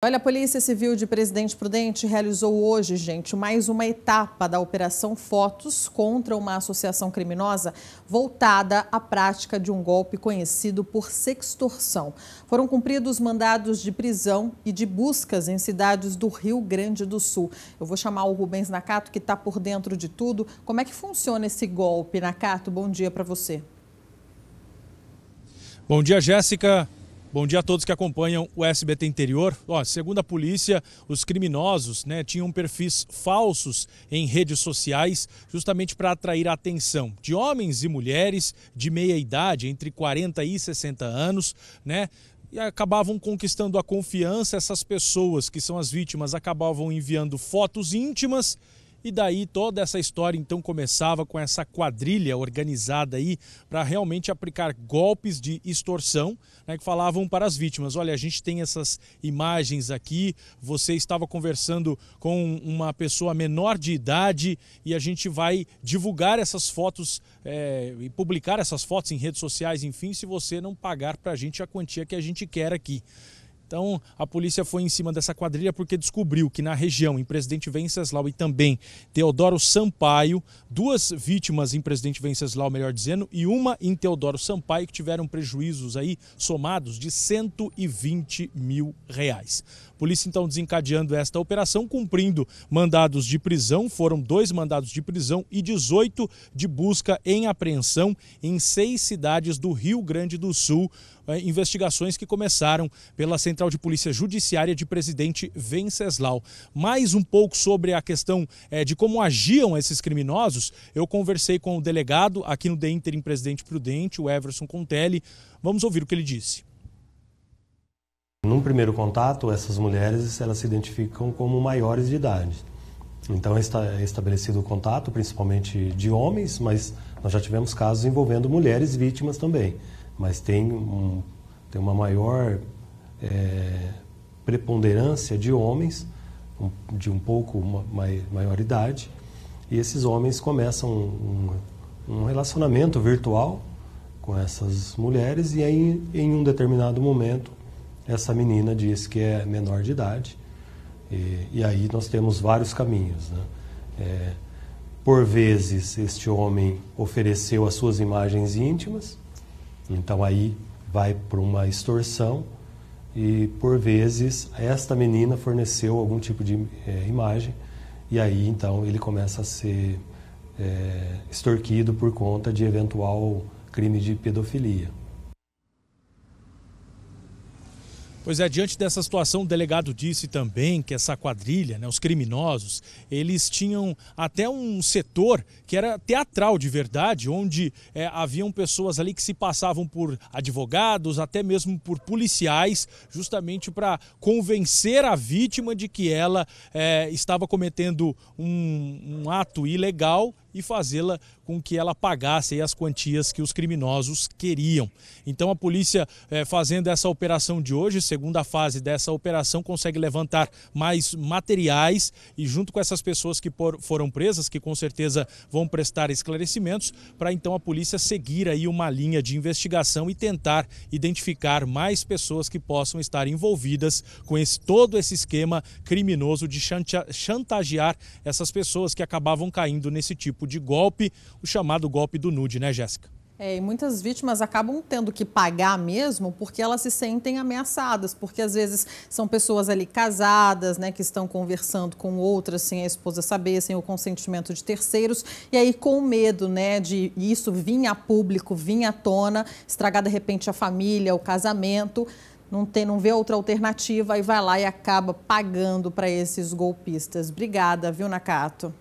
Olha, a Polícia Civil de Presidente Prudente realizou hoje, gente, mais uma etapa da Operação Fotos contra uma associação criminosa voltada à prática de um golpe conhecido por sextorção. Foram cumpridos mandados de prisão e de buscas em cidades do Rio Grande do Sul. Eu vou chamar o Rubens Nakato, que está por dentro de tudo. Como é que funciona esse golpe, Nakato? Bom dia para você. Bom dia, Jéssica. Bom dia a todos que acompanham o SBT Interior. Ó, segundo a polícia, os criminosos né, tinham perfis falsos em redes sociais justamente para atrair a atenção de homens e mulheres de meia idade, entre 40 e 60 anos, né, e acabavam conquistando a confiança. Essas pessoas que são as vítimas acabavam enviando fotos íntimas e daí toda essa história então começava com essa quadrilha organizada aí para realmente aplicar golpes de extorsão, né, que falavam para as vítimas: olha, a gente tem essas imagens aqui, você estava conversando com uma pessoa menor de idade e a gente vai divulgar essas fotos é, e publicar essas fotos em redes sociais, enfim, se você não pagar para a gente a quantia que a gente quer aqui. Então, a polícia foi em cima dessa quadrilha porque descobriu que na região, em Presidente Venceslau e também Teodoro Sampaio, duas vítimas em Presidente Venceslau, melhor dizendo, e uma em Teodoro Sampaio, que tiveram prejuízos aí somados de 120 mil reais. A polícia, então, desencadeando esta operação, cumprindo mandados de prisão, foram dois mandados de prisão e 18 de busca em apreensão em seis cidades do Rio Grande do Sul, eh, investigações que começaram pela Central de Polícia Judiciária de presidente Venceslau. Mais um pouco sobre a questão eh, de como agiam esses criminosos, eu conversei com o delegado aqui no The Interim em Presidente Prudente, o Everson Contelli. Vamos ouvir o que ele disse. Num primeiro contato, essas mulheres elas se identificam como maiores de idade. Então está é estabelecido o contato, principalmente de homens, mas nós já tivemos casos envolvendo mulheres vítimas também mas tem, um, tem uma maior é, preponderância de homens um, de um pouco mai, maior idade, e esses homens começam um, um, relacionamento virtual com essas mulheres, e aí, em um determinado momento, essa menina diz que é menor de idade, e, e aí nós temos vários caminhos. Né? É, por vezes, este homem ofereceu as suas imagens íntimas então aí vai para uma extorsão e por vezes esta menina forneceu algum tipo de é, imagem e aí então ele começa a ser é, extorquido por conta de eventual crime de pedofilia. Pois é, diante dessa situação, o delegado disse também que essa quadrilha, né, os criminosos, eles tinham até um setor que era teatral de verdade, onde é, haviam pessoas ali que se passavam por advogados, até mesmo por policiais, justamente para convencer a vítima de que ela é, estava cometendo um, um ato ilegal e fazê-la com que ela pagasse as quantias que os criminosos queriam. Então a polícia eh, fazendo essa operação de hoje, segunda fase dessa operação, consegue levantar mais materiais e junto com essas pessoas que por, foram presas, que com certeza vão prestar esclarecimentos, para então a polícia seguir aí uma linha de investigação e tentar identificar mais pessoas que possam estar envolvidas com esse, todo esse esquema criminoso de chantagear essas pessoas que acabavam caindo nesse tipo tipo de golpe, o chamado golpe do nude, né, Jéssica? É, e muitas vítimas acabam tendo que pagar mesmo porque elas se sentem ameaçadas, porque às vezes são pessoas ali casadas, né, que estão conversando com outras sem a esposa saber, sem o consentimento de terceiros, e aí com medo, né, de isso vir a público, vir à tona, estragar de repente a família, o casamento, não tem, não vê outra alternativa e vai lá e acaba pagando para esses golpistas. Obrigada, viu, Nakato?